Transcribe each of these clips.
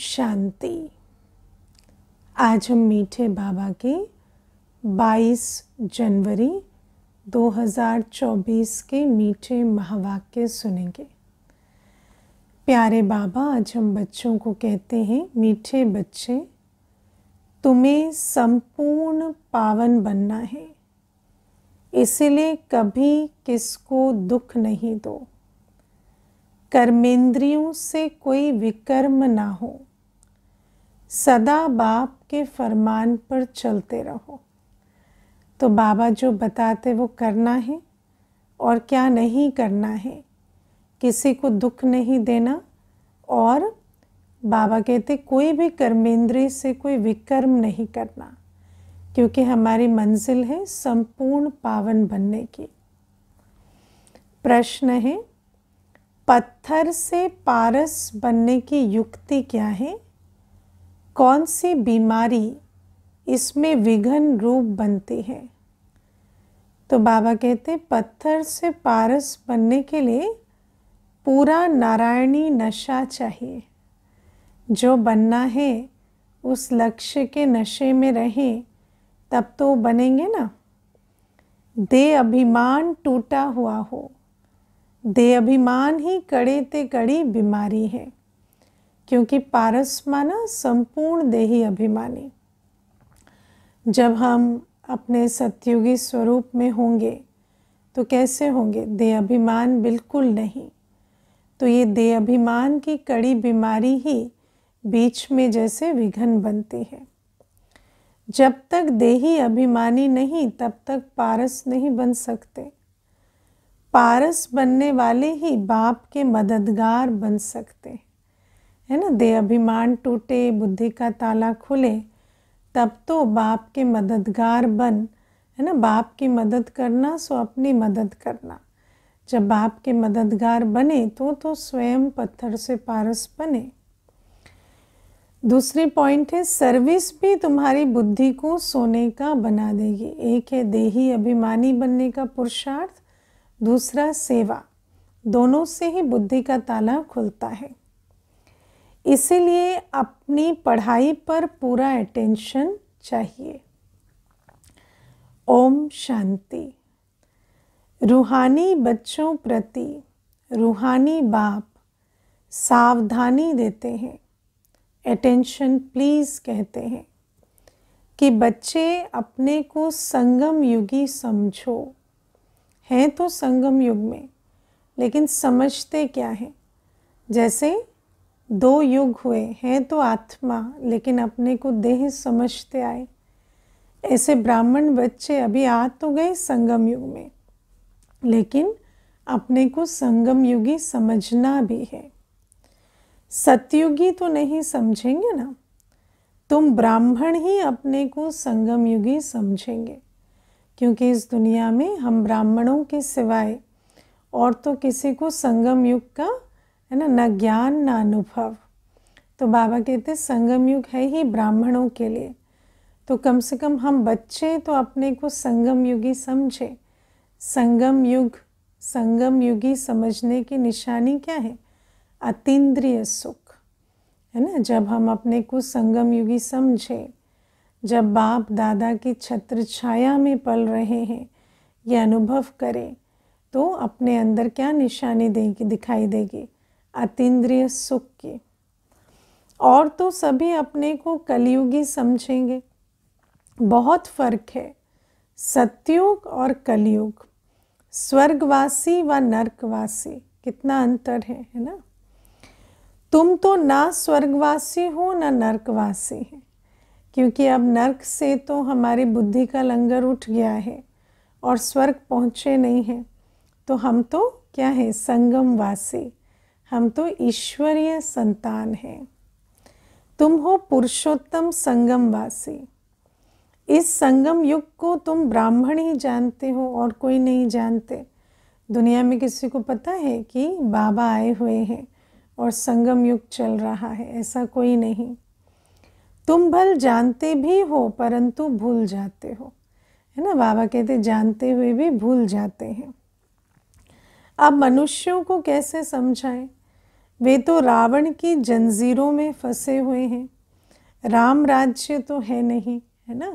शांति आज हम मीठे बाबा के 22 जनवरी 2024 के मीठे महावाक्य सुनेंगे प्यारे बाबा आज हम बच्चों को कहते हैं मीठे बच्चे तुम्हें संपूर्ण पावन बनना है इसलिए कभी किसको दुख नहीं दो कर्मेंद्रियों से कोई विकर्म ना हो सदा बाप के फरमान पर चलते रहो तो बाबा जो बताते वो करना है और क्या नहीं करना है किसी को दुख नहीं देना और बाबा कहते कोई भी कर्मेंद्री से कोई विकर्म नहीं करना क्योंकि हमारी मंजिल है संपूर्ण पावन बनने की प्रश्न है पत्थर से पारस बनने की युक्ति क्या है कौन सी बीमारी इसमें विघन रूप बनती है तो बाबा कहते पत्थर से पारस बनने के लिए पूरा नारायणी नशा चाहिए जो बनना है उस लक्ष्य के नशे में रहें तब तो बनेंगे ना दे अभिमान टूटा हुआ हो दे अभिमान ही कड़े ते कड़ी बीमारी है क्योंकि पारस माना संपूर्ण देही अभिमानी जब हम अपने सत्युगी स्वरूप में होंगे तो कैसे होंगे दे अभिमान बिल्कुल नहीं तो ये दे अभिमान की कड़ी बीमारी ही बीच में जैसे विघन बनती है जब तक देही अभिमानी नहीं तब तक पारस नहीं बन सकते पारस बनने वाले ही बाप के मददगार बन सकते हैं है ना दे अभिमान टूटे बुद्धि का ताला खुले तब तो बाप के मददगार बन है ना बाप की मदद करना सो अपनी मदद करना जब बाप के मददगार बने तो तो स्वयं पत्थर से पारस बने दूसरी पॉइंट है सर्विस भी तुम्हारी बुद्धि को सोने का बना देगी एक है देही अभिमानी बनने का पुरुषार्थ दूसरा सेवा दोनों से ही बुद्धि का ताला खुलता है इसीलिए अपनी पढ़ाई पर पूरा अटेंशन चाहिए ओम शांति रूहानी बच्चों प्रति रूहानी बाप सावधानी देते हैं अटेंशन प्लीज़ कहते हैं कि बच्चे अपने को संगम युगी समझो हैं तो संगम युग में लेकिन समझते क्या हैं जैसे दो युग हुए हैं तो आत्मा लेकिन अपने को देह समझते आए ऐसे ब्राह्मण बच्चे अभी आ तो गए संगम युग में लेकिन अपने को संगम युगी समझना भी है सत्युगी तो नहीं समझेंगे ना तुम ब्राह्मण ही अपने को संगम युगी समझेंगे क्योंकि इस दुनिया में हम ब्राह्मणों के सिवाय और तो किसी को संगम युग का है ना न ज्ञान न अनुभव तो बाबा कहते संगम युग है ही ब्राह्मणों के लिए तो कम से कम हम बच्चे तो अपने को संगम युगी समझे संगम युग संगम युगी समझने की निशानी क्या है अतीन्द्रिय सुख है ना जब हम अपने को संगम युगी समझे जब बाप दादा की छत्र छाया में पल रहे हैं ये अनुभव करें तो अपने अंदर क्या निशानी देगी दिखाई देगी अतीन्द्रिय सुख की और तो सभी अपने को कलयुगी समझेंगे बहुत फर्क है सत्युग और कलयुग स्वर्गवासी व नर्कवासी कितना अंतर है है ना तुम तो ना स्वर्गवासी हो ना नर्कवासी है क्योंकि अब नर्क से तो हमारी बुद्धि का लंगर उठ गया है और स्वर्ग पहुँचे नहीं हैं तो हम तो क्या है संगमवासी हम तो ईश्वरीय संतान हैं तुम हो पुरुषोत्तम संगमवासी इस संगम युग को तुम ब्राह्मण ही जानते हो और कोई नहीं जानते दुनिया में किसी को पता है कि बाबा आए हुए हैं और संगम युग चल रहा है ऐसा कोई नहीं तुम भल जानते भी हो परंतु भूल जाते हो है ना बाबा कहते जानते हुए भी भूल जाते हैं अब मनुष्यों को कैसे समझाएं वे तो रावण की जंजीरों में फंसे हुए हैं राम राज्य तो है नहीं है ना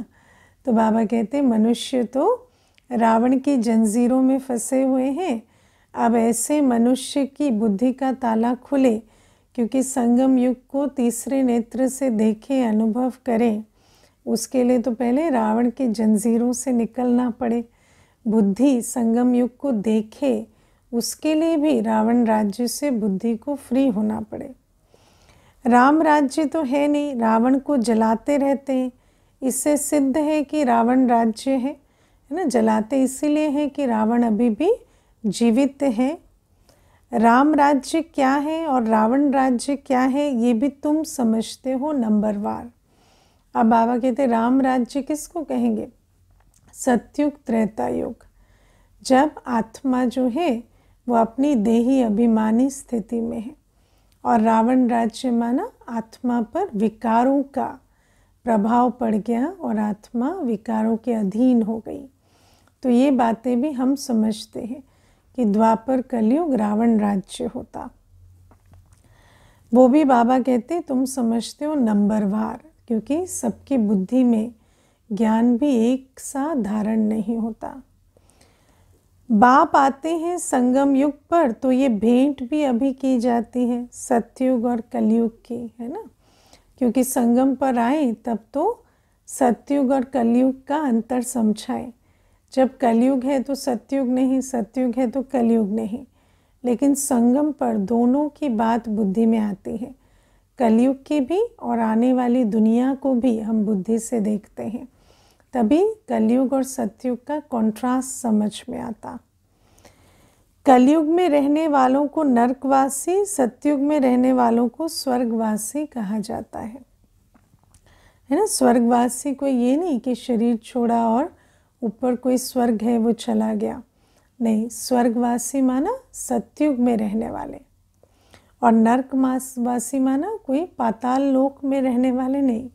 तो बाबा कहते मनुष्य तो रावण की जंजीरों में फंसे हुए हैं अब ऐसे मनुष्य की बुद्धि का ताला खुले क्योंकि संगम युग को तीसरे नेत्र से देखें अनुभव करें उसके लिए तो पहले रावण के जंजीरों से निकलना पड़े बुद्धि संगम युग को देखे उसके लिए भी रावण राज्य से बुद्धि को फ्री होना पड़े राम राज्य तो है नहीं रावण को जलाते रहते हैं इससे सिद्ध है कि रावण राज्य है है ना जलाते इसीलिए है कि रावण अभी भी जीवित है राम राज्य क्या है और रावण राज्य क्या है ये भी तुम समझते हो नंबर वार अब बाबा कहते राम राज्य किसको कहेंगे सत्युग त्रेता युग जब आत्मा जो है वो अपनी देही अभिमानी स्थिति में है और रावण राज्य माना आत्मा पर विकारों का प्रभाव पड़ गया और आत्मा विकारों के अधीन हो गई तो ये बातें भी हम समझते हैं कि द्वापर कलयुग रावण राज्य होता वो भी बाबा कहते तुम समझते हो नंबरवार क्योंकि सबकी बुद्धि में ज्ञान भी एक सा धारण नहीं होता बाप आते हैं संगम युग पर तो ये भेंट भी अभी की जाती है सत्युग और कलयुग की है ना क्योंकि संगम पर आए तब तो सत्युग और कलयुग का अंतर समझाएं जब कलयुग है तो सत्युग नहीं सत्युग है तो कलयुग नहीं लेकिन संगम पर दोनों की बात बुद्धि में आती है कलयुग की भी और आने वाली दुनिया को भी हम बुद्धि से देखते हैं तभी कलयुग और सतयुग का कंट्रास्ट समझ में आता कलयुग में रहने वालों को नरकवासी सतयुग में रहने वालों को स्वर्गवासी कहा जाता है है ना स्वर्गवासी कोई ये नहीं कि शरीर छोड़ा और ऊपर कोई स्वर्ग है वो चला गया नहीं स्वर्गवासी माना सतयुग में रहने वाले और नर्क वासी माना कोई पाताल लोक में रहने वाले नहीं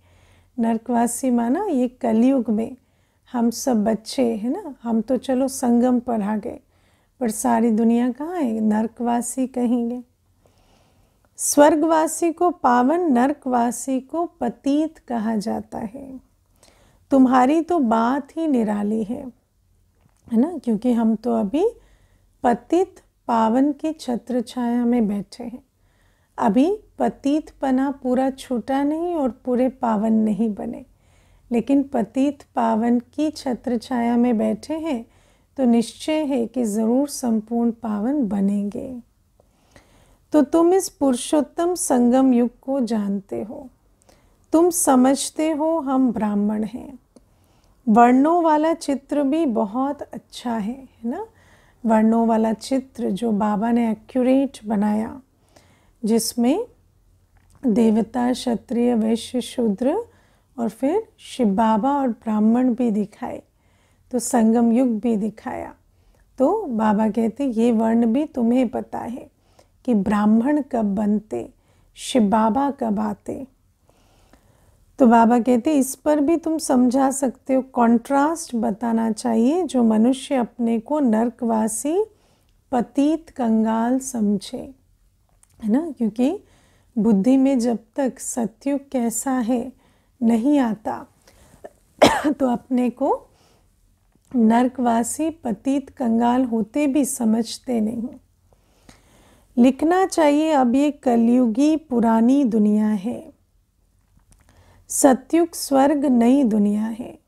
नरकवासी माना ये कलयुग में हम सब बच्चे है ना हम तो चलो संगम पर आ गए पर सारी दुनिया कहाँ है नरकवासी कहेंगे स्वर्गवासी को पावन नरकवासी को पतीत कहा जाता है तुम्हारी तो बात ही निराली है है ना क्योंकि हम तो अभी पतित पावन की छत्र छाया में बैठे हैं अभी पतीत पना पूरा छूटा नहीं और पूरे पावन नहीं बने लेकिन पतित पावन की छत्र छाया में बैठे हैं तो निश्चय है कि ज़रूर संपूर्ण पावन बनेंगे तो तुम इस पुरुषोत्तम संगम युग को जानते हो तुम समझते हो हम ब्राह्मण हैं वर्णों वाला चित्र भी बहुत अच्छा है है ना वर्णों वाला चित्र जो बाबा ने एक्यूरेट बनाया जिसमें देवता क्षत्रिय वैश्य शूद्र और फिर शिव बाबा और ब्राह्मण भी दिखाए तो संगम युग भी दिखाया तो बाबा कहते ये वर्ण भी तुम्हें पता है कि ब्राह्मण कब बनते शिव बाबा कब आते तो बाबा कहते इस पर भी तुम समझा सकते हो कंट्रास्ट बताना चाहिए जो मनुष्य अपने को नर्कवासी पतित कंगाल समझे है ना क्योंकि बुद्धि में जब तक सत्युग कैसा है नहीं आता तो अपने को नर्कवासी पतित कंगाल होते भी समझते नहीं लिखना चाहिए अब ये कलयुगी पुरानी दुनिया है सत्युग स्वर्ग नई दुनिया है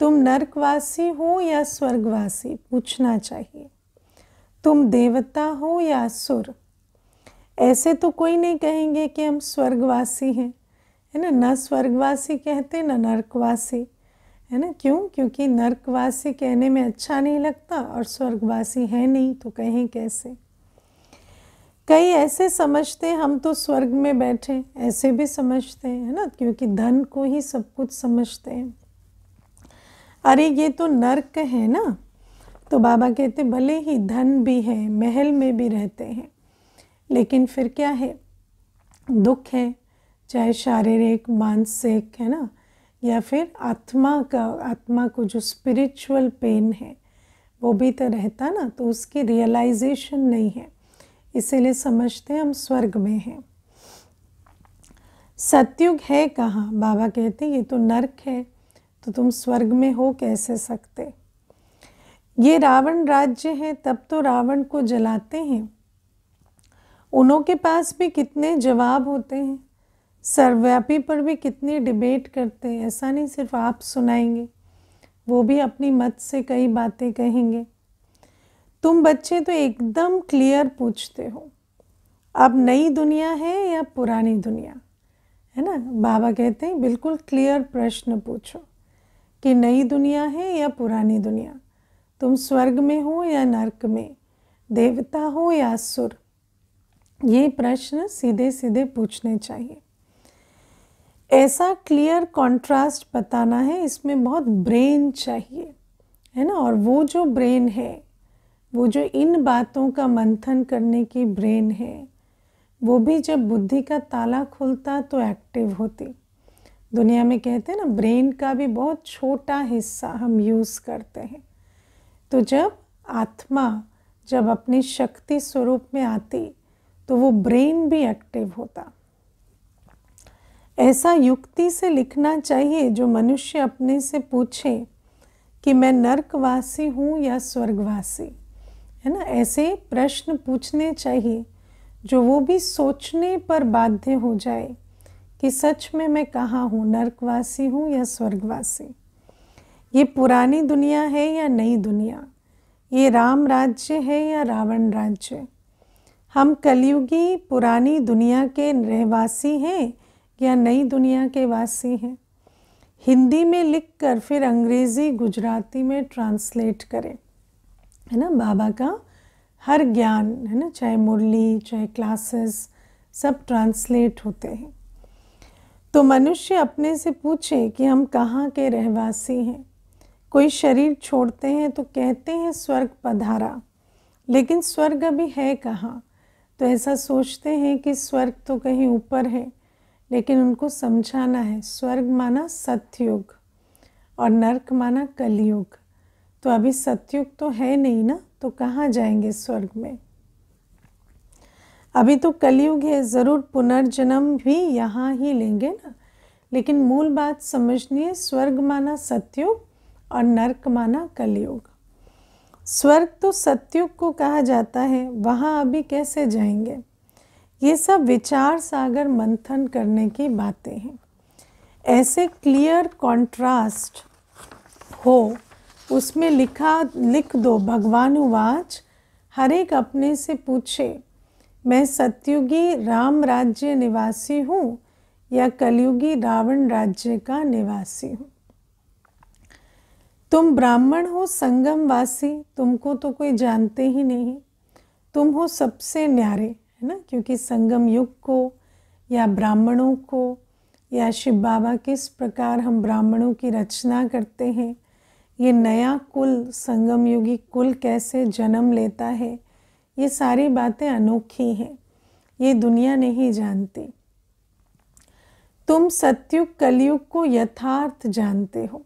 तुम नर्कवासी हो या स्वर्गवासी पूछना चाहिए तुम देवता हो या सुर ऐसे तो कोई नहीं कहेंगे कि हम स्वर्गवासी हैं है ना ना स्वर्गवासी कहते ना नर्कवासी है ना क्यों क्योंकि नर्कवासी कहने में अच्छा नहीं लगता और स्वर्गवासी है नहीं तो कहें कैसे कई ऐसे समझते हम तो स्वर्ग में बैठे ऐसे भी समझते हैं है ना क्योंकि धन को ही सब कुछ समझते हैं अरे ये तो नर्क है ना तो बाबा कहते भले ही धन भी है महल में भी रहते हैं लेकिन फिर क्या है दुख है चाहे शारीरिक मानसिक है ना या फिर आत्मा का आत्मा को जो स्पिरिचुअल पेन है वो भी तो रहता ना तो उसकी रियलाइजेशन नहीं है इसीलिए समझते हैं हम स्वर्ग में हैं सत्युग है कहाँ बाबा कहते ये तो नरक है तो तुम स्वर्ग में हो कैसे सकते ये रावण राज्य है तब तो रावण को जलाते हैं उनों के पास भी कितने जवाब होते हैं सर्वव्यापी पर भी कितनी डिबेट करते हैं ऐसा नहीं सिर्फ आप सुनाएंगे वो भी अपनी मत से कई बातें कहेंगे तुम बच्चे तो एकदम क्लियर पूछते हो अब नई दुनिया है या पुरानी दुनिया है ना बाबा कहते हैं बिल्कुल क्लियर प्रश्न पूछो कि नई दुनिया है या पुरानी दुनिया तुम स्वर्ग में हो या नरक में देवता हो या सुर ये प्रश्न सीधे सीधे पूछने चाहिए ऐसा क्लियर कॉन्ट्रास्ट बताना है इसमें बहुत ब्रेन चाहिए है ना और वो जो ब्रेन है वो जो इन बातों का मंथन करने की ब्रेन है वो भी जब बुद्धि का ताला खुलता तो एक्टिव होती दुनिया में कहते हैं ना ब्रेन का भी बहुत छोटा हिस्सा हम यूज़ करते हैं तो जब आत्मा जब अपनी शक्ति स्वरूप में आती तो वो ब्रेन भी एक्टिव होता ऐसा युक्ति से लिखना चाहिए जो मनुष्य अपने से पूछे कि मैं नर्कवासी हूँ या स्वर्गवासी है ना ऐसे प्रश्न पूछने चाहिए जो वो भी सोचने पर बाध्य हो जाए कि सच में मैं कहाँ हूँ नर्कवासी हूँ या स्वर्गवासी ये पुरानी दुनिया है या नई दुनिया ये राम राज्य है या रावण राज्य हम कलयुगी पुरानी दुनिया के रहवासी हैं या नई दुनिया के वासी हैं हिंदी में लिख कर फिर अंग्रेज़ी गुजराती में ट्रांसलेट करें है ना बाबा का हर ज्ञान है ना चाहे मुरली चाहे क्लासेस सब ट्रांसलेट होते हैं तो मनुष्य अपने से पूछे कि हम कहाँ के रहवासी हैं कोई शरीर छोड़ते हैं तो कहते हैं स्वर्ग पधारा लेकिन स्वर्ग अभी है कहाँ तो ऐसा सोचते हैं कि स्वर्ग तो कहीं ऊपर है लेकिन उनको समझाना है स्वर्ग माना सत्युग और नरक माना कलयुग तो अभी सत्युग तो है नहीं ना तो कहाँ जाएंगे स्वर्ग में अभी तो कलयुग है ज़रूर पुनर्जन्म भी यहाँ ही लेंगे ना लेकिन मूल बात समझनी है स्वर्ग माना सत्युग और नरक माना कलयुग स्वर्ग तो सत्युग को कहा जाता है वहाँ अभी कैसे जाएंगे ये सब विचार सागर मंथन करने की बातें हैं ऐसे क्लियर कॉन्ट्रास्ट हो उसमें लिखा लिख दो भगवान उवाच हर एक अपने से पूछे मैं सत्युगी राम राज्य निवासी हूँ या कलयुगी रावण राज्य का निवासी हूँ तुम ब्राह्मण हो संगम वासी तुमको तो कोई जानते ही नहीं तुम हो सबसे न्यारे है ना क्योंकि संगम युग को या ब्राह्मणों को या शिव बाबा किस प्रकार हम ब्राह्मणों की रचना करते हैं ये नया कुल संगमयुगी कुल कैसे जन्म लेता है ये सारी बातें अनोखी हैं ये दुनिया नहीं जानती तुम सत्युग कलयुग को यथार्थ जानते हो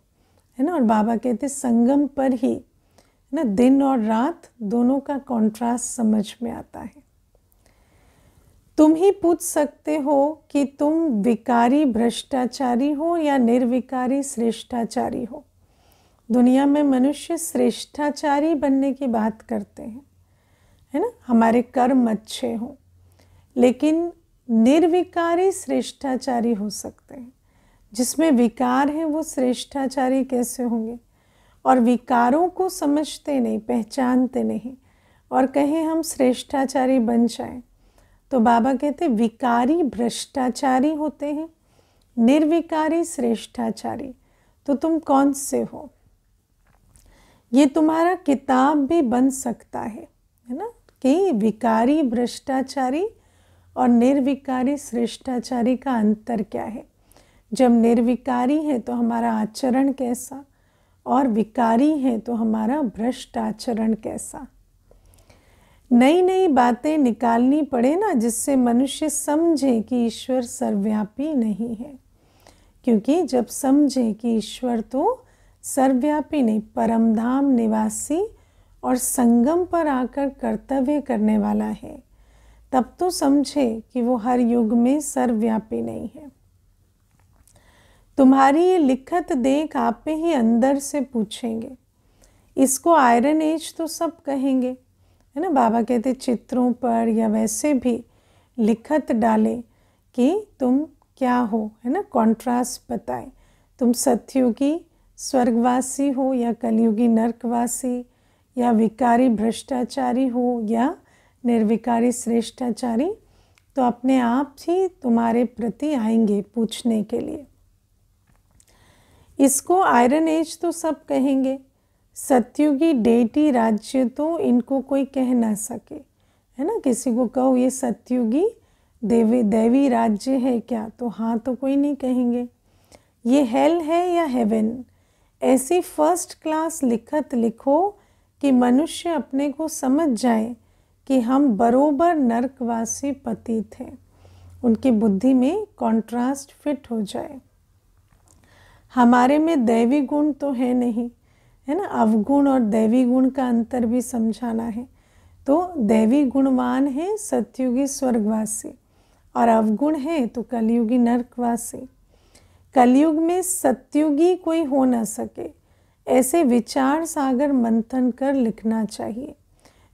है ना और बाबा कहते संगम पर ही है ना दिन और रात दोनों का कॉन्ट्रास्ट समझ में आता है तुम ही पूछ सकते हो कि तुम विकारी भ्रष्टाचारी हो या निर्विकारी श्रेष्ठाचारी हो दुनिया में मनुष्य श्रेष्ठाचारी बनने की बात करते हैं है ना हमारे कर्म अच्छे हों लेकिन निर्विकारी श्रेष्ठाचारी हो सकते हैं जिसमें विकार हैं वो श्रेष्ठाचारी कैसे होंगे और विकारों को समझते नहीं पहचानते नहीं और कहें हम श्रेष्ठाचारी बन जाएं तो बाबा कहते विकारी भ्रष्टाचारी होते हैं निर्विकारी श्रेष्ठाचारी तो तुम कौन से हो ये तुम्हारा किताब भी बन सकता है है ना कि विकारी भ्रष्टाचारी और निर्विकारी श्रेष्ठाचारी का अंतर क्या है जब निर्विकारी हैं तो हमारा आचरण कैसा और विकारी हैं तो हमारा भ्रष्ट आचरण कैसा नई नई बातें निकालनी पड़े ना जिससे मनुष्य समझे कि ईश्वर सर्वव्यापी नहीं है क्योंकि जब समझे कि ईश्वर तो सर्वव्यापी नहीं परमधाम निवासी और संगम पर आकर कर्तव्य करने वाला है तब तो समझे कि वो हर युग में सर्वव्यापी नहीं है तुम्हारी ये लिखत देख आप पे ही अंदर से पूछेंगे इसको आयरन एज तो सब कहेंगे है ना बाबा कहते चित्रों पर या वैसे भी लिखत डाले कि तुम क्या हो है ना कॉन्ट्रास्ट बताए तुम सत्युगी स्वर्गवासी हो या कलयुगी नरकवासी या विकारी भ्रष्टाचारी हो या निर्विकारी श्रेष्ठाचारी तो अपने आप ही तुम्हारे प्रति आएंगे पूछने के लिए इसको आयरन एज तो सब कहेंगे सत्युगी डेटी राज्य तो इनको कोई कह ना सके है ना किसी को कहो ये सत्युगी देवी देवी राज्य है क्या तो हाँ तो कोई नहीं कहेंगे ये हेल है या हेवन ऐसी फर्स्ट क्लास लिखत लिखो कि मनुष्य अपने को समझ जाए कि हम बरोबर नर्कवासी पति थे उनकी बुद्धि में कंट्रास्ट फिट हो जाए हमारे में दैवी गुण तो है नहीं है ना अवगुण और दैवी गुण का अंतर भी समझाना है तो दैवी गुणवान है सत्युगी स्वर्गवासी और अवगुण है तो कलयुगी नर्कवासी कलयुग में सत्युगी कोई हो ना सके ऐसे विचार सागर मंथन कर लिखना चाहिए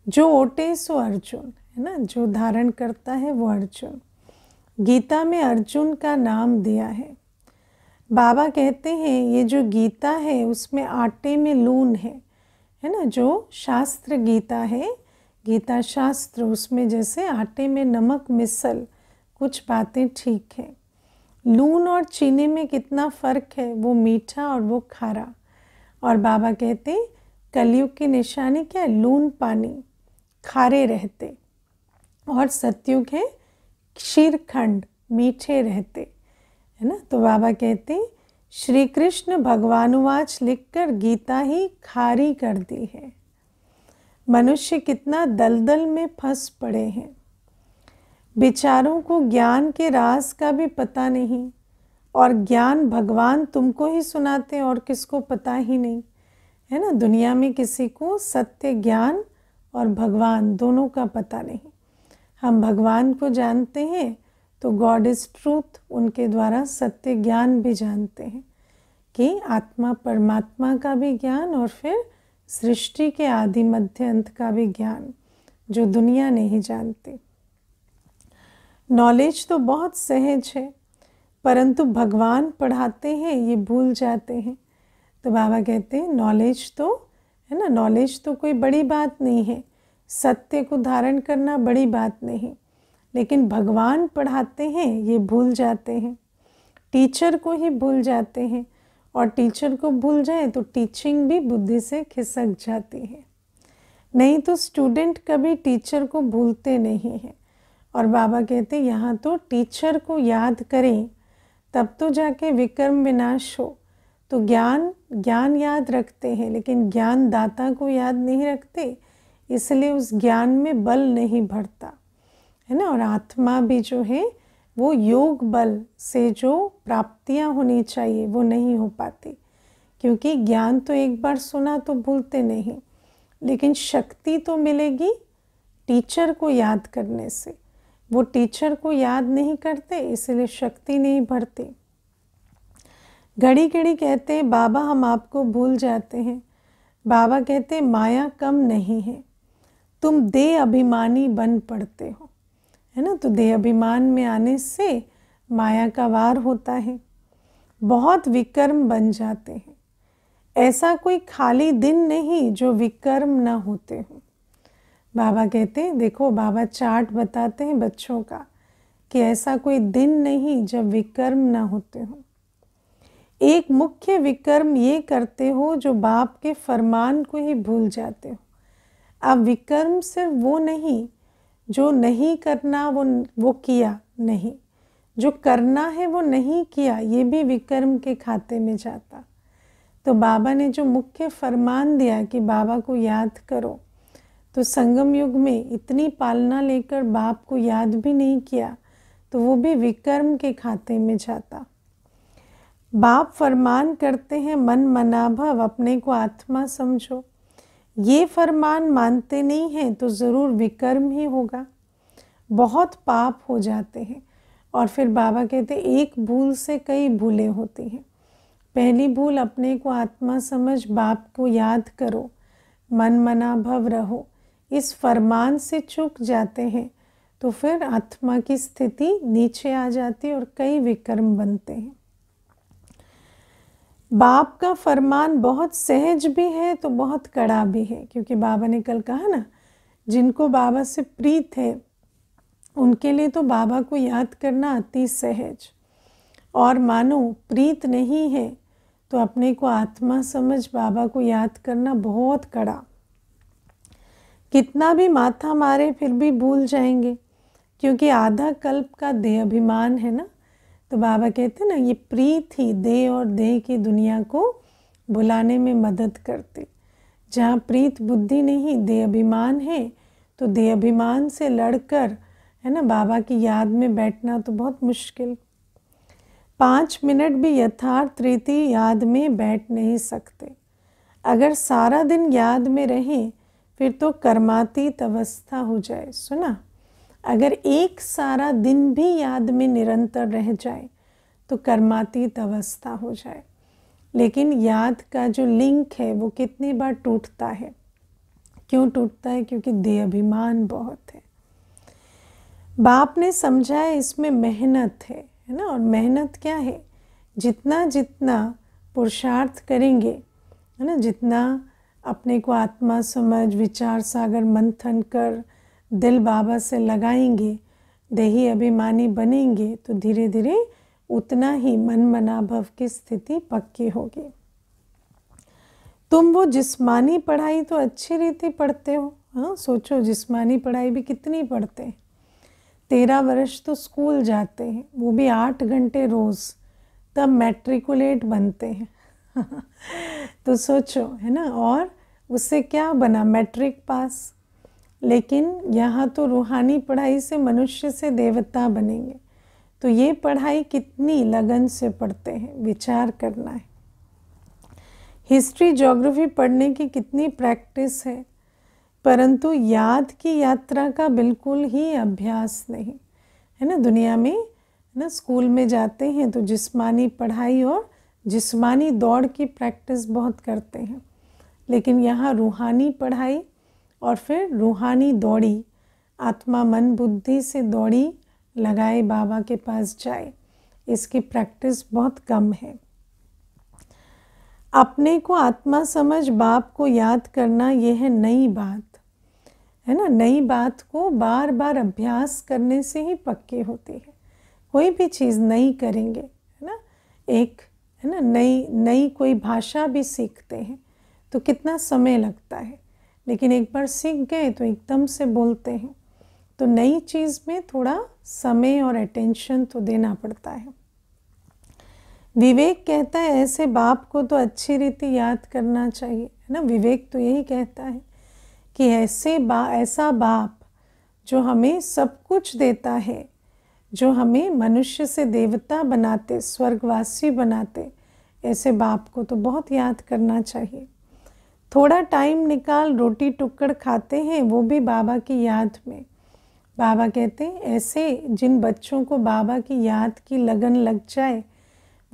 जो ओटे सो अर्जुन है ना जो धारण करता है वो अर्जुन गीता में अर्जुन का नाम दिया है बाबा कहते हैं ये जो गीता है उसमें आटे में लून है है ना जो शास्त्र गीता है गीता शास्त्र उसमें जैसे आटे में नमक मिसल कुछ बातें ठीक है लून और चीनी में कितना फ़र्क है वो मीठा और वो खारा और बाबा कहते कलयुग की निशानी क्या है लून पानी खारे रहते और सतयुग है क्षीरखंड मीठे रहते है ना तो बाबा कहते हैं श्री कृष्ण भगवानुवाच लिखकर गीता ही खारी कर दी है मनुष्य कितना दलदल में फंस पड़े हैं बेचारों को ज्ञान के राज का भी पता नहीं और ज्ञान भगवान तुमको ही सुनाते और किसको पता ही नहीं है ना दुनिया में किसी को सत्य ज्ञान और भगवान दोनों का पता नहीं हम भगवान को जानते हैं तो गॉड इज़ ट्रूथ उनके द्वारा सत्य ज्ञान भी जानते हैं कि आत्मा परमात्मा का भी ज्ञान और फिर सृष्टि के आदि मध्य अंत का भी ज्ञान जो दुनिया नहीं जानती नॉलेज तो बहुत सहज है परंतु भगवान पढ़ाते हैं ये भूल जाते हैं तो बाबा कहते हैं नॉलेज तो है ना नॉलेज तो कोई बड़ी बात नहीं है सत्य को धारण करना बड़ी बात नहीं लेकिन भगवान पढ़ाते हैं ये भूल जाते हैं टीचर को ही भूल जाते हैं और टीचर को भूल जाए तो टीचिंग भी बुद्धि से खिसक जाती है नहीं तो स्टूडेंट कभी टीचर को भूलते नहीं हैं और बाबा कहते यहाँ तो टीचर को याद करें तब तो जाके विक्रम विनाश हो तो ज्ञान ज्ञान याद रखते हैं लेकिन ज्ञान दाता को याद नहीं रखते इसलिए उस ज्ञान में बल नहीं भरता है ना और आत्मा भी जो है वो योग बल से जो प्राप्तियाँ होनी चाहिए वो नहीं हो पाती क्योंकि ज्ञान तो एक बार सुना तो भूलते नहीं लेकिन शक्ति तो मिलेगी टीचर को याद करने से वो टीचर को याद नहीं करते इसलिए शक्ति नहीं भरती घड़ी घड़ी कहते हैं बाबा हम आपको भूल जाते हैं बाबा कहते माया कम नहीं है तुम दे अभिमानी बन पड़ते हो है ना तो देह अभिमान में आने से माया का वार होता है बहुत विकर्म बन जाते हैं ऐसा कोई खाली दिन नहीं जो विकर्म न होते हों बाबा कहते हैं देखो बाबा चार्ट बताते हैं बच्चों का कि ऐसा कोई दिन नहीं जब विकर्म न होते हों एक मुख्य विकर्म ये करते हो जो बाप के फरमान को ही भूल जाते हो अब विकर्म सिर्फ वो नहीं जो नहीं करना वो वो किया नहीं जो करना है वो नहीं किया ये भी विकर्म के खाते में जाता तो बाबा ने जो मुख्य फरमान दिया कि बाबा को याद करो तो संगम युग में इतनी पालना लेकर बाप को याद भी नहीं किया तो वो भी विकर्म के खाते में जाता बाप फरमान करते हैं मन मनाभव अपने को आत्मा समझो ये फरमान मानते नहीं हैं तो ज़रूर विकर्म ही होगा बहुत पाप हो जाते हैं और फिर बाबा कहते एक भूल से कई भूलें होती हैं पहली भूल अपने को आत्मा समझ बाप को याद करो मन मनाभव रहो इस फरमान से चूक जाते हैं तो फिर आत्मा की स्थिति नीचे आ जाती है और कई विकर्म बनते हैं बाप का फरमान बहुत सहज भी है तो बहुत कड़ा भी है क्योंकि बाबा ने कल कहा ना जिनको बाबा से प्रीत है उनके लिए तो बाबा को याद करना अति सहज और मानो प्रीत नहीं है तो अपने को आत्मा समझ बाबा को याद करना बहुत कड़ा कितना भी माथा मारे फिर भी भूल जाएंगे क्योंकि आधा कल्प का देह अभिमान है ना तो बाबा कहते ना ये प्रीत ही देह और देह की दुनिया को बुलाने में मदद करती जहाँ प्रीत बुद्धि नहीं दे अभिमान है तो देह अभिमान से लड़कर है ना बाबा की याद में बैठना तो बहुत मुश्किल पाँच मिनट भी यथार्थ रीति याद में बैठ नहीं सकते अगर सारा दिन याद में रहें फिर तो कर्मातीत अवस्था हो जाए सुना अगर एक सारा दिन भी याद में निरंतर रह जाए तो कर्मातीत अवस्था हो जाए लेकिन याद का जो लिंक है वो कितनी बार टूटता है क्यों टूटता है क्योंकि दे अभिमान बहुत है बाप ने समझा है इसमें मेहनत है है ना और मेहनत क्या है जितना जितना पुरुषार्थ करेंगे है ना जितना अपने को आत्मा समझ विचार सागर मंथन कर दिल बाबा से लगाएंगे देही अभिमानी बनेंगे तो धीरे धीरे उतना ही मन मनाभव की स्थिति पक्की होगी तुम वो जिस्मानी पढ़ाई तो अच्छी रीति पढ़ते हो हाँ सोचो जिस्मानी पढ़ाई भी कितनी पढ़ते हैं तेरह वर्ष तो स्कूल जाते हैं वो भी आठ घंटे रोज़ तब मैट्रिकुलेट बनते हैं तो सोचो है ना और उससे क्या बना मैट्रिक पास लेकिन यहाँ तो रूहानी पढ़ाई से मनुष्य से देवता बनेंगे तो ये पढ़ाई कितनी लगन से पढ़ते हैं विचार करना है हिस्ट्री ज्योग्राफी पढ़ने की कितनी प्रैक्टिस है परंतु याद की यात्रा का बिल्कुल ही अभ्यास नहीं है ना दुनिया में है ना स्कूल में जाते हैं तो जिस्मानी पढ़ाई और जिस्मानी दौड़ की प्रैक्टिस बहुत करते हैं लेकिन यहाँ रूहानी पढ़ाई और फिर रूहानी दौड़ी आत्मा मन बुद्धि से दौड़ी लगाए बाबा के पास जाए इसकी प्रैक्टिस बहुत कम है अपने को आत्मा समझ बाप को याद करना यह है नई बात है ना नई बात को बार बार अभ्यास करने से ही पक्के होती है कोई भी चीज़ नई करेंगे है ना एक है ना नई नई कोई भाषा भी सीखते हैं तो कितना समय लगता है लेकिन एक बार सीख गए तो एकदम से बोलते हैं तो नई चीज़ में थोड़ा समय और अटेंशन तो देना पड़ता है विवेक कहता है ऐसे बाप को तो अच्छी रीति याद करना चाहिए है ना विवेक तो यही कहता है कि ऐसे बा ऐसा बाप जो हमें सब कुछ देता है जो हमें मनुष्य से देवता बनाते स्वर्गवासी बनाते ऐसे बाप को तो बहुत याद करना चाहिए थोड़ा टाइम निकाल रोटी टुकड़ खाते हैं वो भी बाबा की याद में बाबा कहते हैं ऐसे जिन बच्चों को बाबा की याद की लगन लग जाए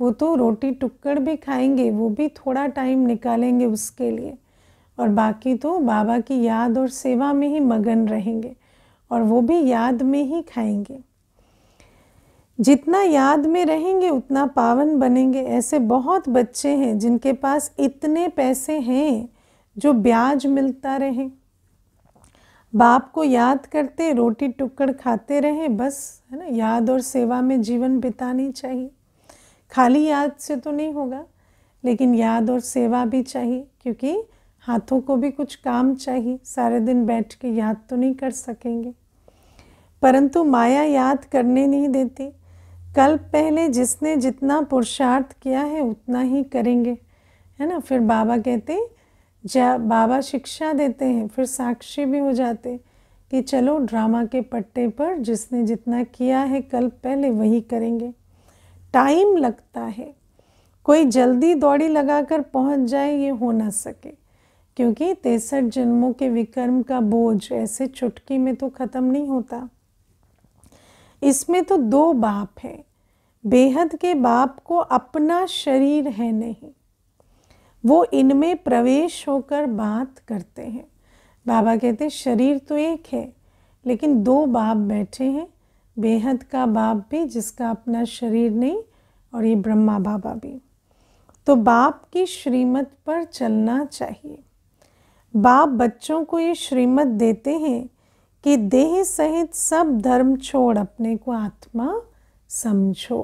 वो तो रोटी टुकड़ भी खाएंगे वो भी थोड़ा टाइम निकालेंगे उसके लिए और बाकी तो बाबा की याद और सेवा में ही मगन रहेंगे और वो भी याद में ही खाएंगे जितना याद में रहेंगे उतना पावन बनेंगे ऐसे बहुत बच्चे हैं जिनके पास इतने पैसे हैं जो ब्याज मिलता रहे बाप को याद करते रोटी टुकड़ खाते रहे बस है ना याद और सेवा में जीवन बितानी चाहिए खाली याद से तो नहीं होगा लेकिन याद और सेवा भी चाहिए क्योंकि हाथों को भी कुछ काम चाहिए सारे दिन बैठ के याद तो नहीं कर सकेंगे परंतु माया याद करने नहीं देती कल पहले जिसने जितना पुरुषार्थ किया है उतना ही करेंगे है ना फिर बाबा कहते हैं जब बाबा शिक्षा देते हैं फिर साक्षी भी हो जाते कि चलो ड्रामा के पट्टे पर जिसने जितना किया है कल पहले वही करेंगे टाइम लगता है कोई जल्दी दौड़ी लगाकर पहुंच जाए ये हो ना सके क्योंकि तिरसठ जन्मों के विकर्म का बोझ ऐसे चुटकी में तो ख़त्म नहीं होता इसमें तो दो बाप हैं बेहद के बाप को अपना शरीर है नहीं वो इनमें प्रवेश होकर बात करते हैं बाबा कहते हैं शरीर तो एक है लेकिन दो बाप बैठे हैं बेहद का बाप भी जिसका अपना शरीर नहीं और ये ब्रह्मा बाबा भी तो बाप की श्रीमत पर चलना चाहिए बाप बच्चों को ये श्रीमत देते हैं कि देह सहित सब धर्म छोड़ अपने को आत्मा समझो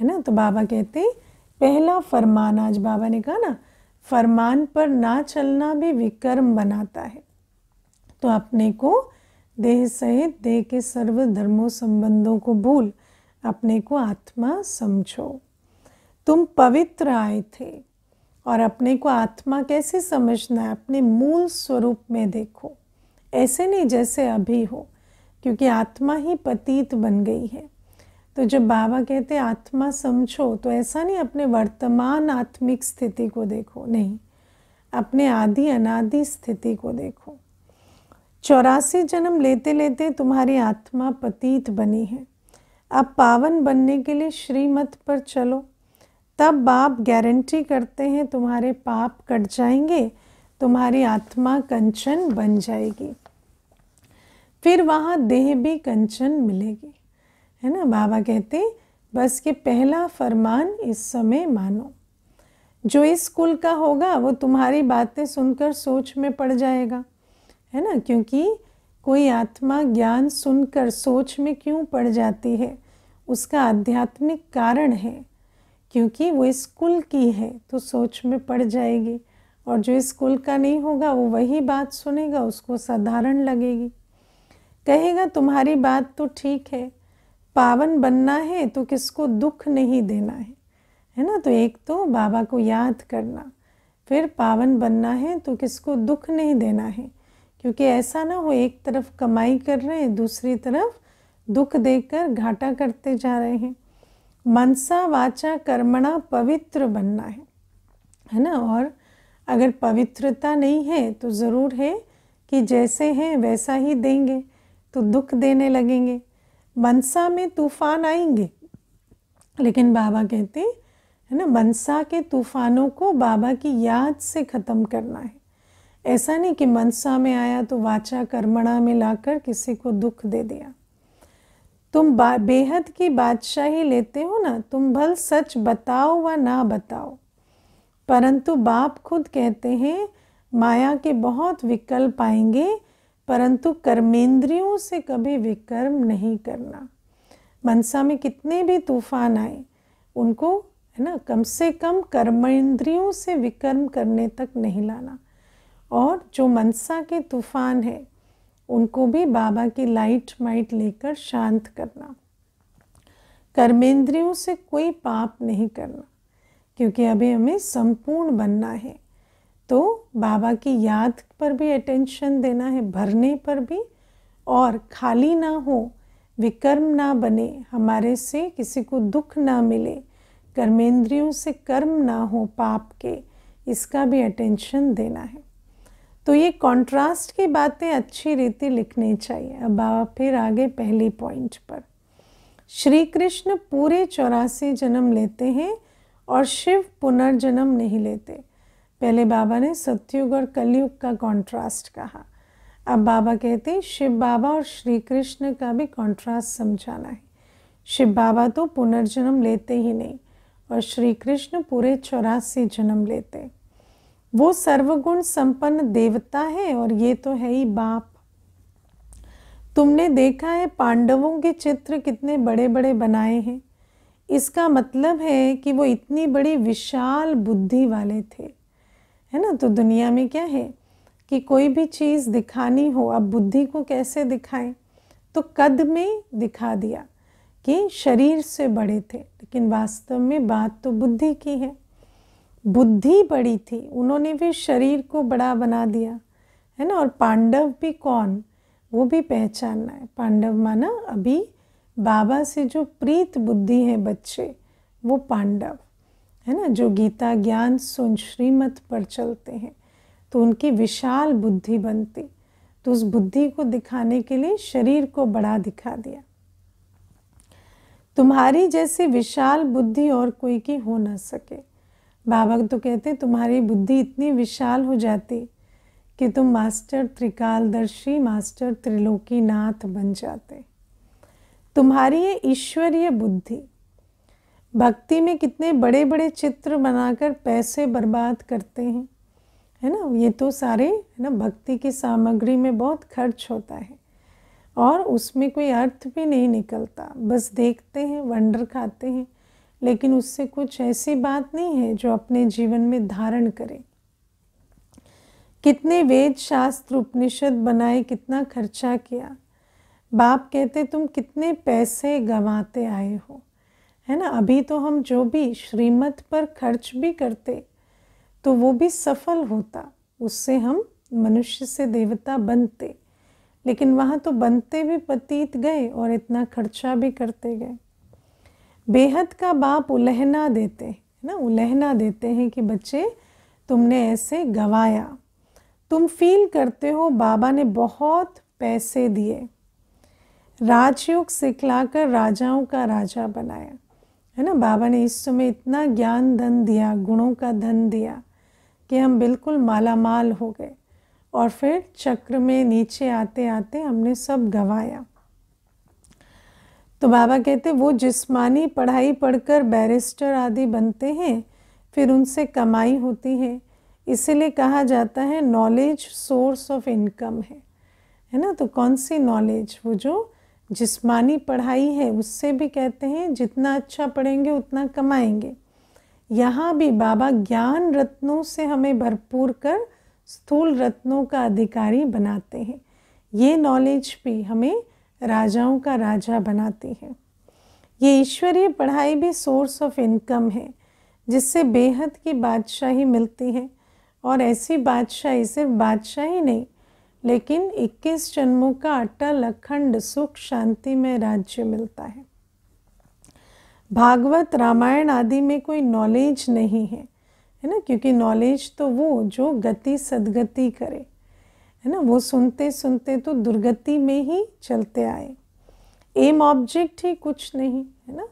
है ना तो बाबा कहते हैं पहला फरमान आज बाबा ने कहा ना फरमान पर ना चलना भी विकर्म बनाता है तो अपने को देह सहित देह के सर्व धर्मों संबंधों को भूल अपने को आत्मा समझो तुम पवित्र आए थे और अपने को आत्मा कैसे समझना है अपने मूल स्वरूप में देखो ऐसे नहीं जैसे अभी हो क्योंकि आत्मा ही पतीत बन गई है तो जब बाबा कहते आत्मा समझो तो ऐसा नहीं अपने वर्तमान आत्मिक स्थिति को देखो नहीं अपने आदि अनादि स्थिति को देखो चौरासी जन्म लेते लेते तुम्हारी आत्मा पतीत बनी है अब पावन बनने के लिए श्रीमत पर चलो तब बाप गारंटी करते हैं तुम्हारे पाप कट जाएंगे तुम्हारी आत्मा कंचन बन जाएगी फिर वहाँ देह भी कंचन मिलेगी है ना बाबा कहते बस के पहला फरमान इस समय मानो जो इस कुल का होगा वो तुम्हारी बातें सुनकर सोच में पड़ जाएगा है ना क्योंकि कोई आत्मा ज्ञान सुनकर सोच में क्यों पड़ जाती है उसका आध्यात्मिक कारण है क्योंकि वो इस कुल की है तो सोच में पड़ जाएगी और जो इस कुल का नहीं होगा वो वही बात सुनेगा उसको साधारण लगेगी कहेगा तुम्हारी बात तो ठीक है पावन बनना है तो किसको दुख नहीं देना है है ना तो एक तो बाबा को याद करना फिर पावन बनना है तो किसको दुख नहीं देना है क्योंकि ऐसा ना हो एक तरफ कमाई कर रहे हैं दूसरी तरफ दुख देकर घाटा करते जा रहे हैं मनसा वाचा कर्मणा पवित्र बनना है है ना और अगर पवित्रता नहीं है तो ज़रूर है कि जैसे हैं वैसा ही देंगे तो दुख देने लगेंगे बंसा में तूफान आएंगे लेकिन बाबा कहते है ना मनसा के तूफानों को बाबा की याद से ख़त्म करना है ऐसा नहीं कि मनसा में आया तो वाचा कर्मणा में लाकर किसी को दुख दे दिया तुम बेहद की बादशाही लेते हो ना तुम भल सच बताओ व ना बताओ परंतु बाप खुद कहते हैं माया के बहुत विकल्प आएंगे परंतु कर्मेंद्रियों से कभी विकर्म नहीं करना मनसा में कितने भी तूफान आए उनको है ना कम से कम कर्मेंद्रियों से विकर्म करने तक नहीं लाना और जो मनसा के तूफान है उनको भी बाबा की लाइट माइट लेकर शांत करना कर्मेंद्रियों से कोई पाप नहीं करना क्योंकि अभी हमें संपूर्ण बनना है तो बाबा की याद पर भी अटेंशन देना है भरने पर भी और खाली ना हो विकर्म ना बने हमारे से किसी को दुख ना मिले कर्मेंद्रियों से कर्म ना हो पाप के इसका भी अटेंशन देना है तो ये कंट्रास्ट की बातें अच्छी रीति लिखनी चाहिए अब बाबा फिर आगे पहले पॉइंट पर श्री कृष्ण पूरे चौरासी जन्म लेते हैं और शिव पुनर्जन्म नहीं लेते पहले बाबा ने सत्युग और कलयुग का कंट्रास्ट कहा अब बाबा कहते हैं शिव बाबा और श्री कृष्ण का भी कंट्रास्ट समझाना है शिव बाबा तो पुनर्जन्म लेते ही नहीं और श्री कृष्ण पूरे चौरासी जन्म लेते वो सर्वगुण संपन्न देवता है और ये तो है ही बाप तुमने देखा है पांडवों के चित्र कितने बड़े बड़े बनाए हैं इसका मतलब है कि वो इतनी बड़ी विशाल बुद्धि वाले थे है ना तो दुनिया में क्या है कि कोई भी चीज़ दिखानी हो अब बुद्धि को कैसे दिखाएं तो कद में दिखा दिया कि शरीर से बड़े थे लेकिन वास्तव में बात तो बुद्धि की है बुद्धि बड़ी थी उन्होंने भी शरीर को बड़ा बना दिया है ना और पांडव भी कौन वो भी पहचानना है पांडव माना अभी बाबा से जो प्रीत बुद्धि है बच्चे वो पांडव है ना जो गीता ज्ञान सुन श्रीमत पर चलते हैं तो उनकी विशाल बुद्धि बनती तो उस बुद्धि को दिखाने के लिए शरीर को बड़ा दिखा दिया तुम्हारी जैसी विशाल बुद्धि और कोई की हो ना सके बाबा तो कहते तुम्हारी बुद्धि इतनी विशाल हो जाती कि तुम मास्टर त्रिकालदर्शी मास्टर त्रिलोकीनाथ बन जाते तुम्हारी ये ईश्वरीय बुद्धि भक्ति में कितने बड़े बड़े चित्र बनाकर पैसे बर्बाद करते हैं है ना ये तो सारे है ना भक्ति की सामग्री में बहुत खर्च होता है और उसमें कोई अर्थ भी नहीं निकलता बस देखते हैं वंडर खाते हैं लेकिन उससे कुछ ऐसी बात नहीं है जो अपने जीवन में धारण करें कितने वेद शास्त्र उपनिषद बनाए कितना खर्चा किया बाप कहते तुम कितने पैसे गंवाते आए हो है ना अभी तो हम जो भी श्रीमत पर खर्च भी करते तो वो भी सफल होता उससे हम मनुष्य से देवता बनते लेकिन वहाँ तो बनते भी पतीत गए और इतना खर्चा भी करते गए बेहद का बाप उलहना देते है ना उलहना देते हैं कि बच्चे तुमने ऐसे गवाया तुम फील करते हो बाबा ने बहुत पैसे दिए राजयोग सिखलाकर राजाओं का राजा बनाया है ना बाबा ने इस समय इतना ज्ञान धन दिया गुणों का धन दिया कि हम बिल्कुल माला माल हो गए और फिर चक्र में नीचे आते आते हमने सब गवाया तो बाबा कहते वो जिस्मानी पढ़ाई पढ़कर बैरिस्टर आदि बनते हैं फिर उनसे कमाई होती है इसीलिए कहा जाता है नॉलेज सोर्स ऑफ इनकम है है ना तो कौन सी नॉलेज वो जो जिस्मानी पढ़ाई है उससे भी कहते हैं जितना अच्छा पढ़ेंगे उतना कमाएंगे यहाँ भी बाबा ज्ञान रत्नों से हमें भरपूर कर स्थूल रत्नों का अधिकारी बनाते हैं ये नॉलेज भी हमें राजाओं का राजा बनाती है ये ईश्वरीय पढ़ाई भी सोर्स ऑफ इनकम है जिससे बेहद की बादशाही मिलती है और ऐसी बादशाही सिर्फ बादशाही नहीं लेकिन 21 जन्मों का अटल अखंड सुख शांति में राज्य मिलता है भागवत रामायण आदि में कोई नॉलेज नहीं है है ना क्योंकि नॉलेज तो वो जो गति सदगति करे है ना वो सुनते सुनते तो दुर्गति में ही चलते आए एम ऑब्जेक्ट ही कुछ नहीं है ना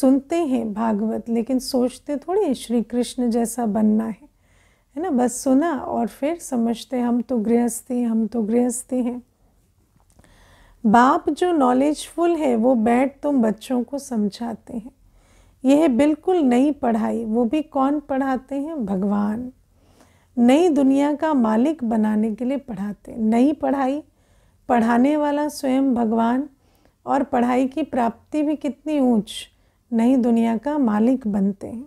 सुनते हैं भागवत लेकिन सोचते थोड़े श्री कृष्ण जैसा बनना है है ना बस सुना और फिर समझते हम तो गृहस्थी हम तो गृहस्थी हैं बाप जो नॉलेजफुल है वो बैठ तुम बच्चों को समझाते हैं यह बिल्कुल नई पढ़ाई वो भी कौन पढ़ाते हैं भगवान नई दुनिया का मालिक बनाने के लिए पढ़ाते नई पढ़ाई पढ़ाने वाला स्वयं भगवान और पढ़ाई की प्राप्ति भी कितनी ऊंच नई दुनिया का मालिक बनते हैं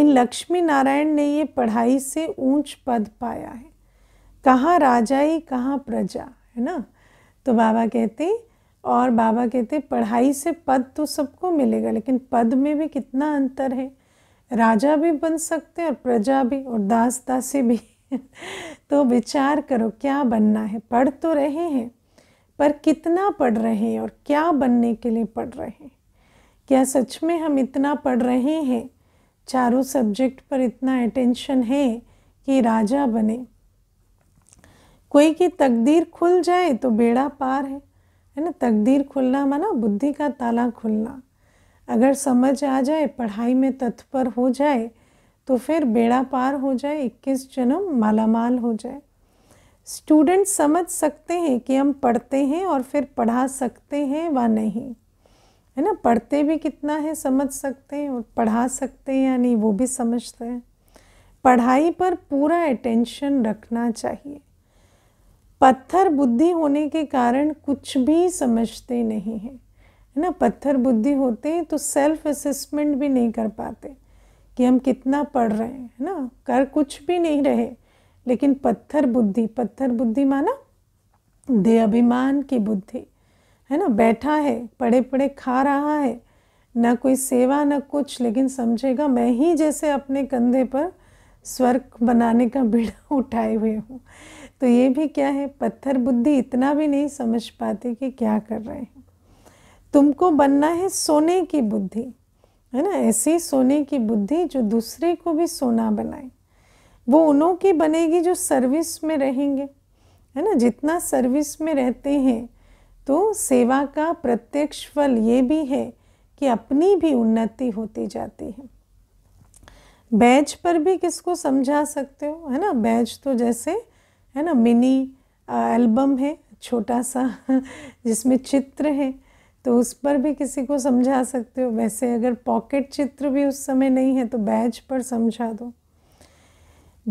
इन लक्ष्मी नारायण ने ये पढ़ाई से ऊंच पद पाया है कहाँ राजा ही कहाँ प्रजा है ना तो बाबा कहते और बाबा कहते पढ़ाई से पद तो सबको मिलेगा लेकिन पद में भी कितना अंतर है राजा भी बन सकते हैं और प्रजा भी और दास दासी भी तो विचार करो क्या बनना है पढ़ तो रहे हैं पर कितना पढ़ रहे हैं और क्या बनने के लिए पढ़ रहे हैं क्या सच में हम इतना पढ़ रहे हैं चारों सब्जेक्ट पर इतना अटेंशन है कि राजा बने कोई की तकदीर खुल जाए तो बेड़ा पार है है ना तकदीर खुलना माना बुद्धि का ताला खुलना अगर समझ आ जाए पढ़ाई में तत्पर हो जाए तो फिर बेड़ा पार हो जाए 21 जन्म मालामाल हो जाए स्टूडेंट समझ सकते हैं कि हम पढ़ते हैं और फिर पढ़ा सकते हैं व नहीं है ना पढ़ते भी कितना है समझ सकते हैं और पढ़ा सकते हैं या नहीं वो भी समझते हैं पढ़ाई पर पूरा अटेंशन रखना चाहिए पत्थर बुद्धि होने के कारण कुछ भी समझते नहीं हैं है ना पत्थर बुद्धि होते हैं तो सेल्फ असेसमेंट भी नहीं कर पाते कि हम कितना पढ़ रहे हैं है ना कर कुछ भी नहीं रहे लेकिन पत्थर बुद्धि पत्थर बुद्धि माना दे अभिमान की बुद्धि है ना बैठा है पड़े पड़े खा रहा है ना कोई सेवा ना कुछ लेकिन समझेगा मैं ही जैसे अपने कंधे पर स्वर्ग बनाने का बीड़ा उठाए हुए हूँ तो ये भी क्या है पत्थर बुद्धि इतना भी नहीं समझ पाती कि क्या कर रहे हैं तुमको बनना है सोने की बुद्धि है ना ऐसी सोने की बुद्धि जो दूसरे को भी सोना बनाए वो उनों की बनेगी जो सर्विस में रहेंगे है ना जितना सर्विस में रहते हैं तो सेवा का प्रत्यक्ष फल ये भी है कि अपनी भी उन्नति होती जाती है बैच पर भी किसको समझा सकते हो है ना बैच तो जैसे है ना मिनी एल्बम है छोटा सा जिसमें चित्र है तो उस पर भी किसी को समझा सकते हो वैसे अगर पॉकेट चित्र भी उस समय नहीं है तो बैच पर समझा दो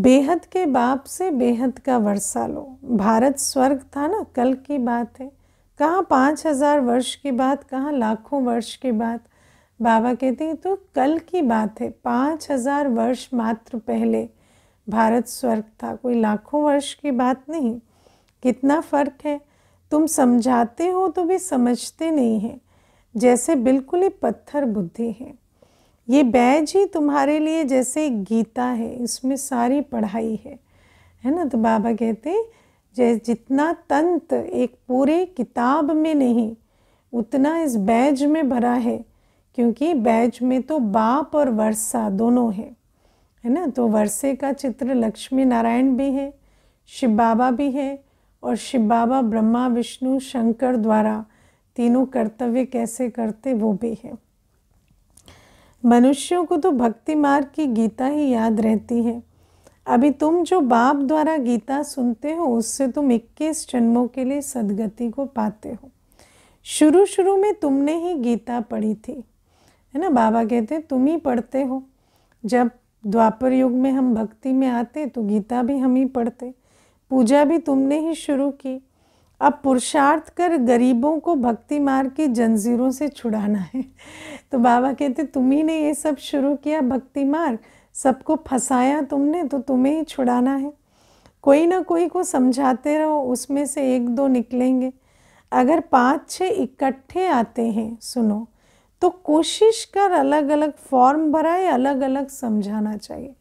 बेहद के बाप से बेहद का वर्षा लो भारत स्वर्ग था ना कल की बात है कहाँ पाँच हज़ार वर्ष के बाद कहाँ लाखों वर्ष के बाद बाबा कहते हैं तो कल की बात है पाँच हज़ार वर्ष मात्र पहले भारत स्वर्ग था कोई लाखों वर्ष की बात नहीं कितना फ़र्क है तुम समझाते हो तो भी समझते नहीं हैं जैसे बिल्कुल ही पत्थर बुद्धि है ये बैज ही तुम्हारे लिए जैसे गीता है इसमें सारी पढ़ाई है है ना तो बाबा कहते हैं जैसे जितना तंत्र एक पूरे किताब में नहीं उतना इस बैज में भरा है क्योंकि बैज में तो बाप और वर्षा दोनों है है ना तो वर्षे का चित्र लक्ष्मी नारायण भी है शिव बाबा भी है और शिव बाबा ब्रह्मा विष्णु शंकर द्वारा तीनों कर्तव्य कैसे करते वो भी है मनुष्यों को तो भक्ति मार्ग की गीता ही याद रहती है अभी तुम जो बाप द्वारा गीता सुनते हो उससे तुम इक्कीस जन्मों के लिए सदगति को पाते हो शुरू शुरू में तुमने ही गीता पढ़ी थी है ना बाबा कहते तुम ही पढ़ते हो जब द्वापर युग में हम भक्ति में आते तो गीता भी हम ही पढ़ते पूजा भी तुमने ही शुरू की अब पुरुषार्थ कर गरीबों को भक्ति मार्ग की जंजीरों से छुड़ाना है तो बाबा कहते तुम ही ने ये सब शुरू किया भक्ति मार्ग सबको फंसाया तुमने तो तुम्हें ही छुड़ाना है कोई ना कोई को समझाते रहो उसमें से एक दो निकलेंगे अगर पाँच छः इकट्ठे आते हैं सुनो तो कोशिश कर अलग अलग फॉर्म भराए अलग अलग समझाना चाहिए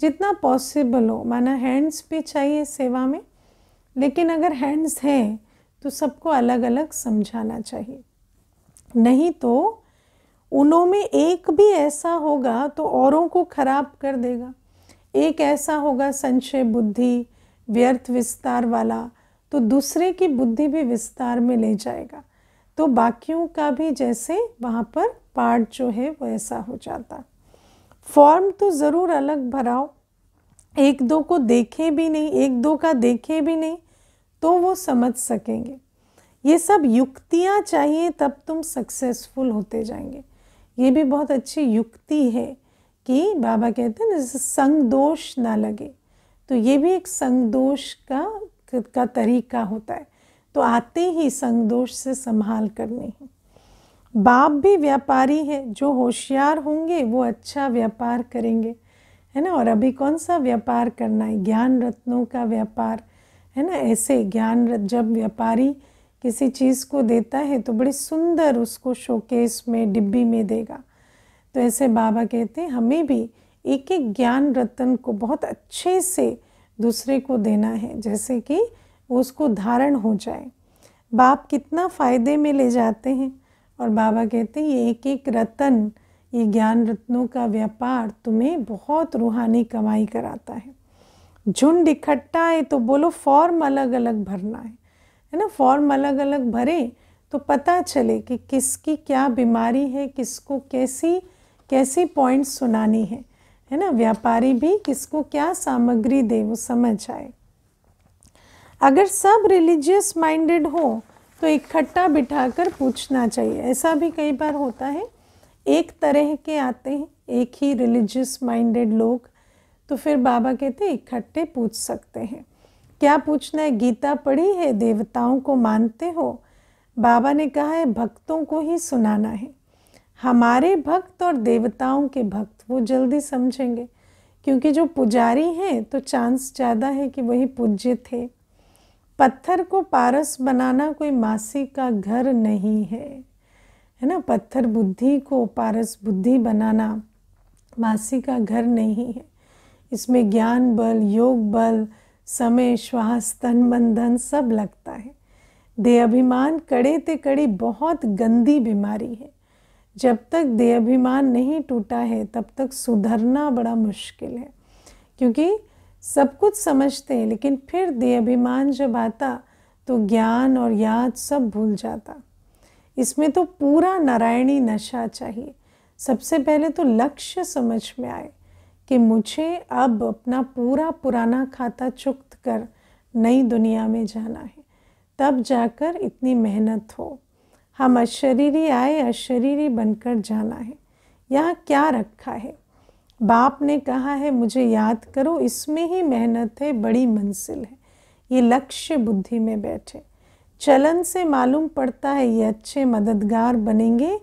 जितना पॉसिबल हो माना हैंड्स भी चाहिए सेवा में लेकिन अगर हैंड्स हैं तो सबको अलग अलग समझाना चाहिए नहीं तो उनों में एक भी ऐसा होगा तो औरों को खराब कर देगा एक ऐसा होगा संशय बुद्धि व्यर्थ विस्तार वाला तो दूसरे की बुद्धि भी विस्तार में ले जाएगा तो बाकियों का भी जैसे वहाँ पर पार्ट जो है वो ऐसा हो जाता फॉर्म तो ज़रूर अलग भराओ एक दो को देखे भी नहीं एक दो का देखे भी नहीं तो वो समझ सकेंगे ये सब युक्तियाँ चाहिए तब तुम सक्सेसफुल होते जाएंगे ये भी बहुत अच्छी युक्ति है कि बाबा कहते हैं ना जैसे संग दोष ना लगे तो ये भी एक संग दोष का का तरीका होता है तो आते ही संग दोष से संभाल करनी है बाप भी व्यापारी है जो होशियार होंगे वो अच्छा व्यापार करेंगे है ना और अभी कौन सा व्यापार करना है ज्ञान रत्नों का व्यापार है ना ऐसे ज्ञान जब व्यापारी किसी चीज़ को देता है तो बड़े सुंदर उसको शोकेस में डिब्बी में देगा तो ऐसे बाबा कहते हैं हमें भी एक एक ज्ञान रतन को बहुत अच्छे से दूसरे को देना है जैसे कि उसको धारण हो जाए बाप कितना फ़ायदे में ले जाते हैं और बाबा कहते हैं ये एक एक रतन ये ज्ञान रत्नों का व्यापार तुम्हें बहुत रूहानी कमाई कराता है झुंड इकट्ठा है तो बोलो फॉर्म अलग अलग भरना है है ना फॉर्म अलग अलग भरें तो पता चले कि किसकी क्या बीमारी है किसको कैसी कैसी पॉइंट सुनानी है है ना व्यापारी भी किसको क्या सामग्री दे वो समझ आए अगर सब रिलीजियस माइंडेड हो तो इकट्ठा बिठाकर पूछना चाहिए ऐसा भी कई बार होता है एक तरह के आते हैं एक ही रिलीजियस माइंडेड लोग तो फिर बाबा कहते इकट्ठे पूछ सकते हैं क्या पूछना है गीता पढ़ी है देवताओं को मानते हो बाबा ने कहा है भक्तों को ही सुनाना है हमारे भक्त और देवताओं के भक्त वो जल्दी समझेंगे क्योंकि जो पुजारी हैं तो चांस ज़्यादा है कि वही पूज्य थे पत्थर को पारस बनाना कोई मासी का घर नहीं है है ना पत्थर बुद्धि को पारस बुद्धि बनाना मासी का घर नहीं है इसमें ज्ञान बल योग बल समय श्वास तन बंधन सब लगता है देहाभिमान कड़े ते कड़ी बहुत गंदी बीमारी है जब तक देहाभिमान नहीं टूटा है तब तक सुधरना बड़ा मुश्किल है क्योंकि सब कुछ समझते हैं लेकिन फिर देहाभिमान जब आता तो ज्ञान और याद सब भूल जाता इसमें तो पूरा नारायणी नशा चाहिए सबसे पहले तो लक्ष्य समझ में आए कि मुझे अब अपना पूरा पुराना खाता चुक्त कर नई दुनिया में जाना है तब जाकर इतनी मेहनत हो हम अशरीरी आए अशरीरी बनकर जाना है यहाँ क्या रखा है बाप ने कहा है मुझे याद करो इसमें ही मेहनत है बड़ी मंजिल है ये लक्ष्य बुद्धि में बैठे चलन से मालूम पड़ता है ये अच्छे मददगार बनेंगे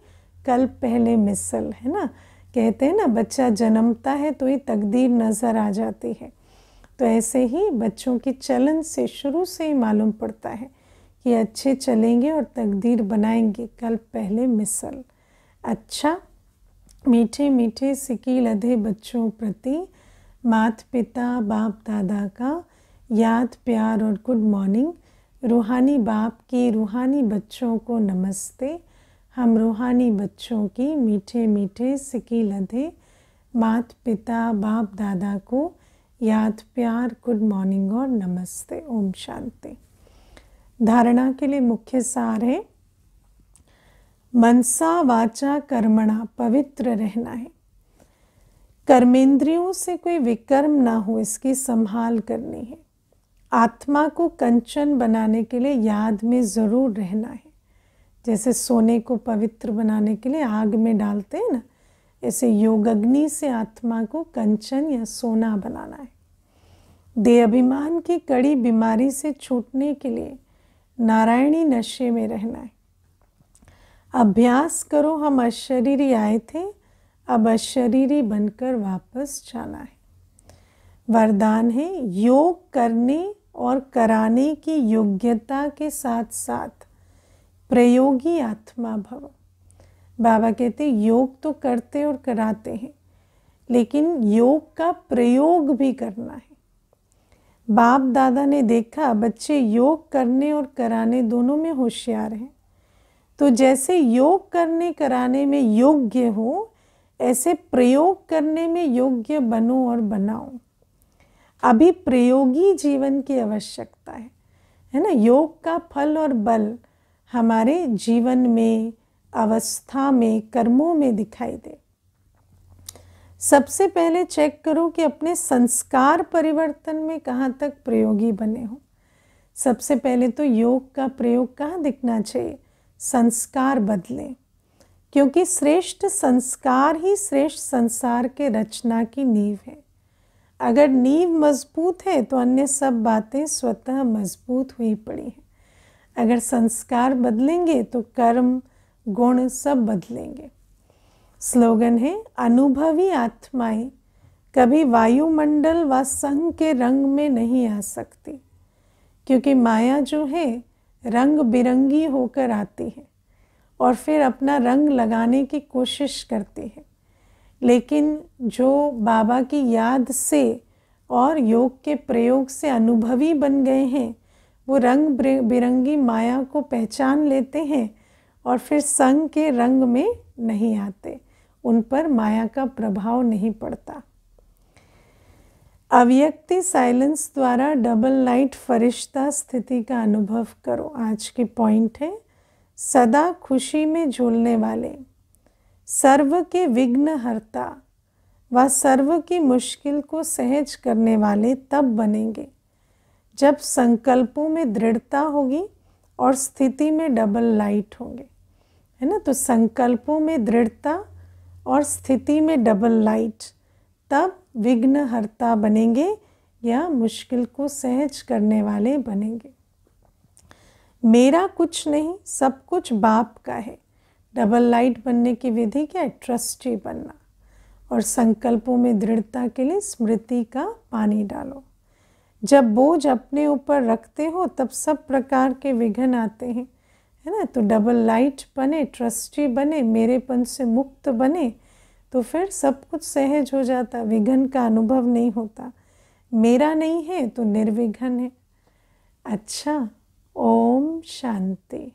कल पहले मिसल है ना कहते हैं ना बच्चा जन्मता है तो ये तकदीर नज़र आ जाती है तो ऐसे ही बच्चों के चलन से शुरू से ही मालूम पड़ता है कि अच्छे चलेंगे और तकदीर बनाएंगे कल पहले मिसल अच्छा मीठे मीठे सिकी लधे बच्चों प्रति मात पिता बाप दादा का याद प्यार और गुड मॉर्निंग रूहानी बाप की रूहानी बच्चों को नमस्ते हम रूहानी बच्चों की मीठे मीठे सिकी लदे मात पिता बाप दादा को याद प्यार गुड मॉर्निंग और नमस्ते ओम शांति धारणा के लिए मुख्य सार है मनसा वाचा कर्मणा पवित्र रहना है कर्मेंद्रियों से कोई विकर्म ना हो इसकी संभाल करनी है आत्मा को कंचन बनाने के लिए याद में ज़रूर रहना है जैसे सोने को पवित्र बनाने के लिए आग में डालते हैं ना ऐसे योग अग्नि से आत्मा को कंचन या सोना बनाना है देह अभिमान की कड़ी बीमारी से छूटने के लिए नारायणी नशे में रहना है अभ्यास करो हम अशरीरी आए थे अब अशरीरी बनकर वापस जाना है वरदान है योग करने और कराने की योग्यता के साथ साथ प्रयोगी आत्मा भव बाबा कहते योग तो करते और कराते हैं लेकिन योग का प्रयोग भी करना है बाप दादा ने देखा बच्चे योग करने और कराने दोनों में होशियार हैं तो जैसे योग करने कराने में योग्य हो ऐसे प्रयोग करने में योग्य बनो और बनाओ अभी प्रयोगी जीवन की आवश्यकता है है ना योग का फल और बल हमारे जीवन में अवस्था में कर्मों में दिखाई दे सबसे पहले चेक करो कि अपने संस्कार परिवर्तन में कहाँ तक प्रयोगी बने हो सबसे पहले तो योग का प्रयोग कहाँ दिखना चाहिए संस्कार बदलें क्योंकि श्रेष्ठ संस्कार ही श्रेष्ठ संसार के रचना की नींव है अगर नींव मजबूत है तो अन्य सब बातें स्वतः मजबूत हुई पड़ी हैं अगर संस्कार बदलेंगे तो कर्म गुण सब बदलेंगे स्लोगन है अनुभवी आत्माएं कभी वायुमंडल व संघ के रंग में नहीं आ सकती क्योंकि माया जो है रंग बिरंगी होकर आती है और फिर अपना रंग लगाने की कोशिश करती है लेकिन जो बाबा की याद से और योग के प्रयोग से अनुभवी बन गए हैं वो रंग बिरंगी माया को पहचान लेते हैं और फिर संग के रंग में नहीं आते उन पर माया का प्रभाव नहीं पड़ता अव्यक्ति साइलेंस द्वारा डबल लाइट फरिश्ता स्थिति का अनुभव करो आज के पॉइंट है सदा खुशी में झूलने वाले सर्व के विघ्न हरता व सर्व की मुश्किल को सहज करने वाले तब बनेंगे जब संकल्पों में दृढ़ता होगी और स्थिति में डबल लाइट होंगे है ना तो संकल्पों में दृढ़ता और स्थिति में डबल लाइट तब विघ्नहरता बनेंगे या मुश्किल को सहज करने वाले बनेंगे मेरा कुछ नहीं सब कुछ बाप का है डबल लाइट बनने की विधि क्या है ट्रस्टी बनना और संकल्पों में दृढ़ता के लिए स्मृति का पानी डालो जब बोझ अपने ऊपर रखते हो तब सब प्रकार के विघ्न आते हैं है ना तो डबल लाइट बने ट्रस्टी बने मेरेपन से मुक्त बने तो फिर सब कुछ सहज हो जाता विघ्न का अनुभव नहीं होता मेरा नहीं है तो निर्विघ्न है अच्छा ओम शांति